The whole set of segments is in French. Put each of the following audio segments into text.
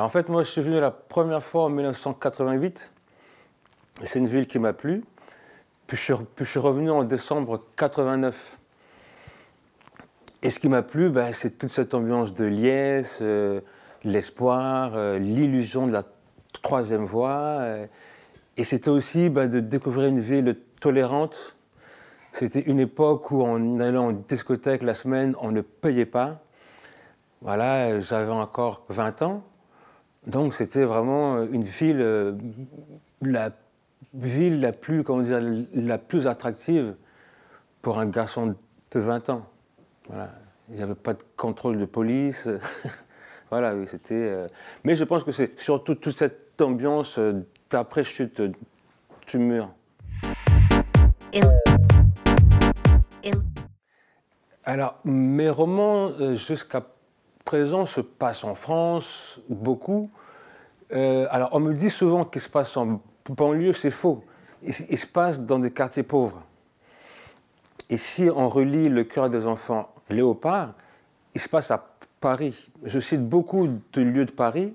en fait, moi, je suis venu la première fois en 1988. C'est une ville qui m'a plu. Puis je, suis revenu en décembre 89. Et ce qui m'a plu, ben, c'est toute cette ambiance de liesse, euh, l'espoir, euh, l'illusion de la troisième voie. Euh, et c'était aussi ben, de découvrir une ville tolérante. C'était une époque où en allant en discothèque la semaine, on ne payait pas. Voilà, j'avais encore 20 ans. Donc c'était vraiment euh, une ville, euh, la ville la plus, comment dire, la plus attractive pour un garçon de 20 ans. Voilà. n'y avait pas de contrôle de police. voilà, c'était. Euh, mais je pense que c'est surtout toute cette ambiance d'après-chute du mur. Alors, mes romans, jusqu'à présent se passe en France, beaucoup. Euh, alors, on me dit souvent qu'il se passe en banlieue, c'est faux. Il, se passe dans des quartiers pauvres. Et si on relie le cœur des enfants Léopard, il se passe à Paris. Je cite beaucoup de lieux de Paris,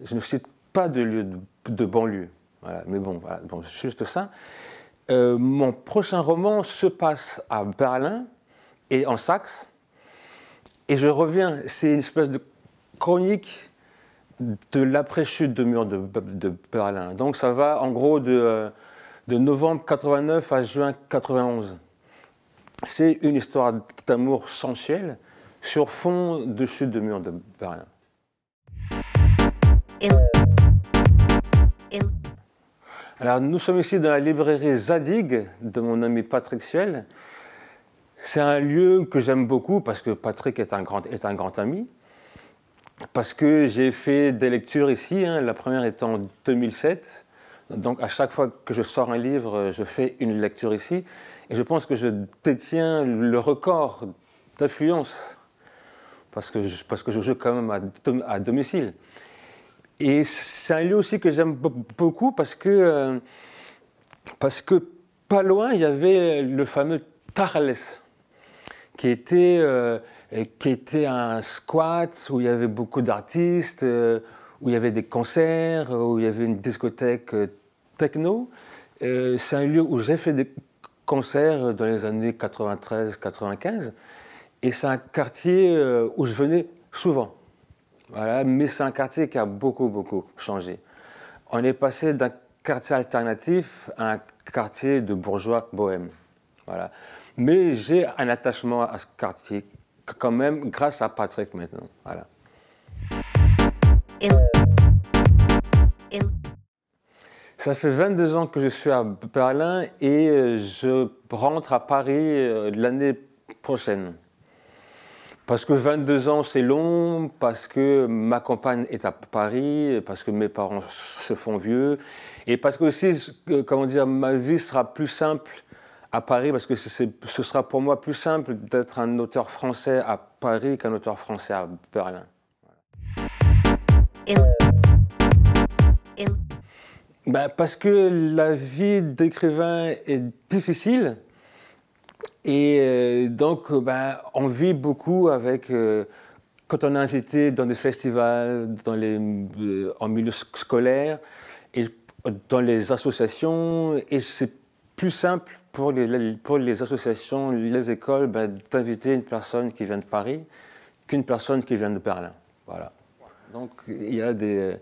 je ne cite pas de lieux de, banlieue. Voilà, mais bon, voilà, bon juste ça. Euh, mon prochain roman se passe à Berlin et en Saxe. Et je reviens, c'est une espèce de chronique de l'après-chute de mur de, Berlin. Donc ça va en gros de, novembre 89 à juin 91. C'est une histoire d'amour sensuel sur fond de chute de mur de Berlin. Alors nous sommes ici dans la librairie Zadig de mon ami Patrick Suel. C'est un lieu que j'aime beaucoup parce que Patrick est un grand, est un grand ami, parce que j'ai fait des lectures ici, hein, la première étant en 2007. Donc à chaque fois que je sors un livre, je fais une lecture ici. Et je pense que je détiens le record d'affluence, parce que, je, parce que je joue quand même à, domicile. Et c'est un lieu aussi que j'aime beaucoup parce que, euh, parce que pas loin, il y avait le fameux Tarles qui était, euh, qui était un squat où il y avait beaucoup d'artistes, euh, où il y avait des concerts, euh, où il y avait une discothèque techno. C'est un lieu où j'ai fait des concerts dans les années 93-95. Et c'est un quartier où je venais souvent. Voilà, mais c'est un quartier qui a beaucoup, beaucoup changé. On est passé d'un quartier alternatif à un quartier de bourgeois bohème. Voilà. Mais j'ai un attachement à ce quartier quand même grâce à Patrick maintenant. Voilà. Ça fait 22 ans que je suis à Berlin et euh, je rentre à Paris euh, l'année prochaine. Parce que 22 ans, c'est long, parce que ma compagne est à Paris, parce que mes parents se font vieux, et parce que aussi, euh, comment dire, ma vie sera plus simple à Paris, parce que ce sera pour moi plus simple d'être un auteur français à Paris qu'un auteur français à Berlin. Ben, parce que la vie d'écrivain est difficile. Et euh, donc, ben, on vit beaucoup avec. Euh, quand on est invité dans des festivals, dans les, euh, en milieu scolaire, et dans les associations, et c'est plus simple pour les, pour les associations, les écoles, ben, d'inviter une personne qui vient de Paris qu'une personne qui vient de Berlin. Voilà. Donc il y a des,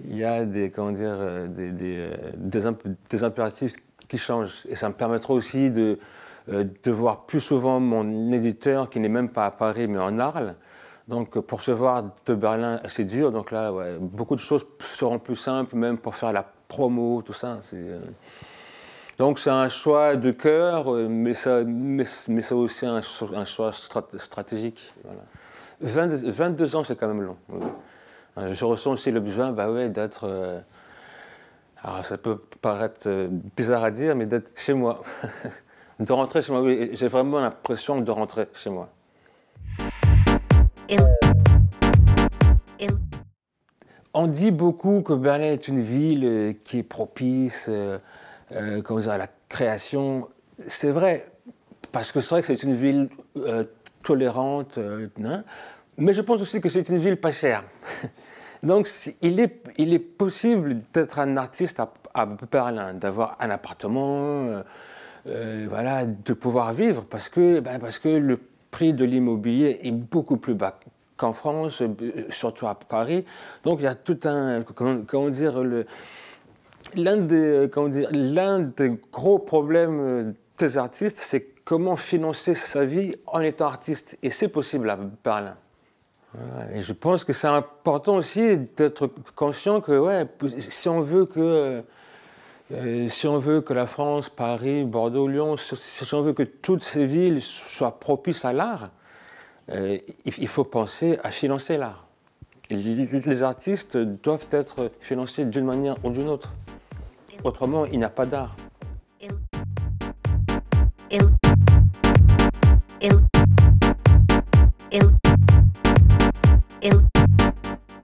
il y a des, comment dire, des, des, impératifs qui changent. Et ça me permettra aussi de, euh, de voir plus souvent mon éditeur qui n'est même pas à Paris mais en Arles. Donc pour se voir de Berlin, c'est dur. Donc là, beaucoup de choses seront plus simples, même pour faire la promo, tout ça. C'est, euh, donc c'est un choix de cœur, euh, mais, ça, mais, ça c'est aussi un, choix stratégique. Voilà. 22 ans, c'est quand même long. Hein, je ressens aussi le besoin bah ouais, d'être... Euh, alors ça peut paraître euh, bizarre à dire, mais d'être chez moi. de rentrer chez moi, oui. J'ai vraiment l'impression de rentrer chez moi. On dit beaucoup que Berlin est une ville qui est propice... Euh, la création. C'est vrai, parce que c'est vrai que c'est une ville euh, tolérante, euh, hein, mais je pense aussi que c'est une ville pas chère. Donc il est, possible d'être un artiste à, Berlin, d'avoir un appartement, voilà, de pouvoir vivre, parce que, eh ben, parce que le prix de l'immobilier est beaucoup plus bas qu'en France, surtout à Paris. Donc il y a tout un, comment, comment dire, le, l'un des, euh, dire, l'un des gros problèmes euh, des artistes, c'est comment financer sa vie en étant artiste. Et c'est possible à Berlin. Et je pense que c'est important aussi d'être conscient que ouais, si on veut que euh, si on veut que la France, Paris, Bordeaux, Lyon, si on veut que toutes ces villes soient propices à l'art, il faut penser à financer l'art. Les artistes doivent être financés d'une manière ou d'une autre. Autrement, il n'a pas d'art.